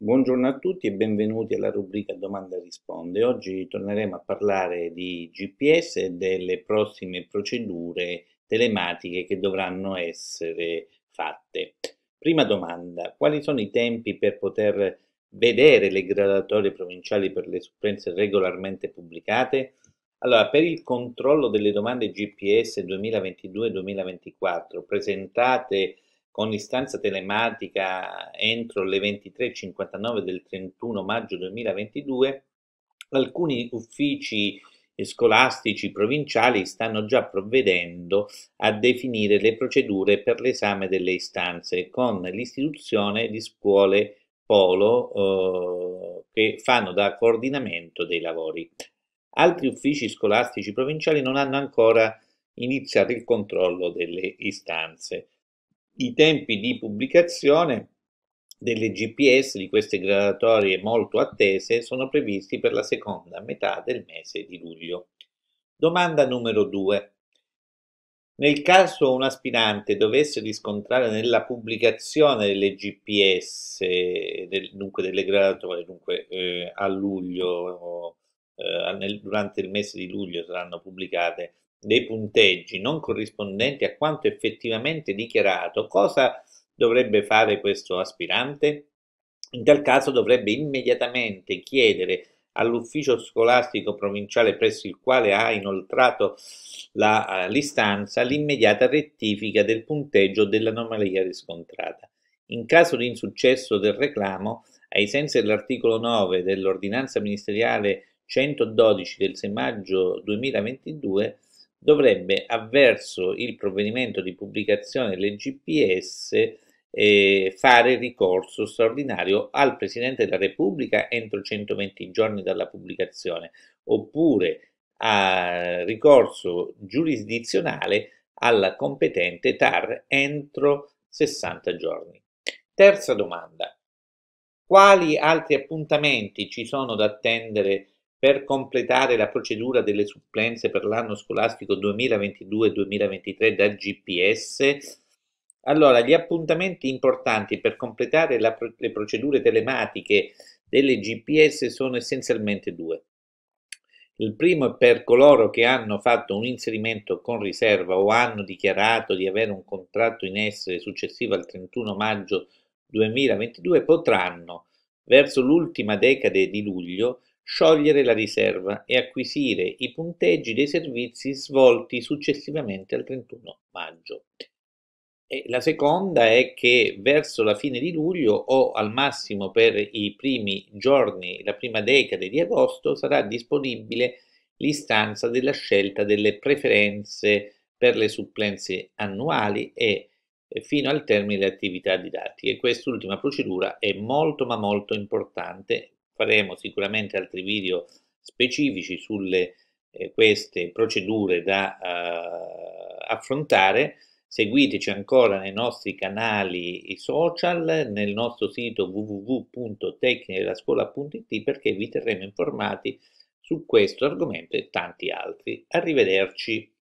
Buongiorno a tutti e benvenuti alla rubrica Domanda e Risponde. Oggi torneremo a parlare di GPS e delle prossime procedure telematiche che dovranno essere fatte. Prima domanda, quali sono i tempi per poter vedere le graduatorie provinciali per le supplenze regolarmente pubblicate? Allora, per il controllo delle domande GPS 2022-2024 presentate con istanza telematica entro le 23.59 del 31 maggio 2022, alcuni uffici scolastici provinciali stanno già provvedendo a definire le procedure per l'esame delle istanze con l'istituzione di scuole polo eh, che fanno da coordinamento dei lavori. Altri uffici scolastici provinciali non hanno ancora iniziato il controllo delle istanze i tempi di pubblicazione delle GPS di queste graduatorie molto attese sono previsti per la seconda metà del mese di luglio. Domanda numero 2. Nel caso un aspirante dovesse riscontrare nella pubblicazione delle GPS, del, dunque delle graduatorie, dunque eh, a luglio, eh, nel, durante il mese di luglio saranno pubblicate dei punteggi non corrispondenti a quanto effettivamente dichiarato, cosa dovrebbe fare questo aspirante? In tal caso dovrebbe immediatamente chiedere all'ufficio scolastico provinciale presso il quale ha inoltrato eh, l'istanza l'immediata rettifica del punteggio dell'anomalia riscontrata. In caso di insuccesso del reclamo, ai sensi dell'articolo 9 dell'ordinanza ministeriale 112 del 6 maggio 2022, dovrebbe avverso il provvedimento di pubblicazione del GPS eh, fare ricorso straordinario al Presidente della Repubblica entro 120 giorni dalla pubblicazione oppure a ricorso giurisdizionale alla competente TAR entro 60 giorni. Terza domanda. Quali altri appuntamenti ci sono da attendere per completare la procedura delle supplenze per l'anno scolastico 2022-2023 da GPS. Allora, gli appuntamenti importanti per completare la, le procedure telematiche delle GPS sono essenzialmente due. Il primo è per coloro che hanno fatto un inserimento con riserva o hanno dichiarato di avere un contratto in essere successivo al 31 maggio 2022 potranno, verso l'ultima decade di luglio, sciogliere la riserva e acquisire i punteggi dei servizi svolti successivamente al 31 maggio. E la seconda è che verso la fine di luglio o al massimo per i primi giorni, la prima decade di agosto, sarà disponibile l'istanza della scelta delle preferenze per le supplenze annuali e fino al termine delle attività didattiche. Quest'ultima procedura è molto ma molto importante faremo sicuramente altri video specifici sulle eh, queste procedure da eh, affrontare. Seguiteci ancora nei nostri canali social, nel nostro sito www.tecnichelascuola.it perché vi terremo informati su questo argomento e tanti altri. Arrivederci.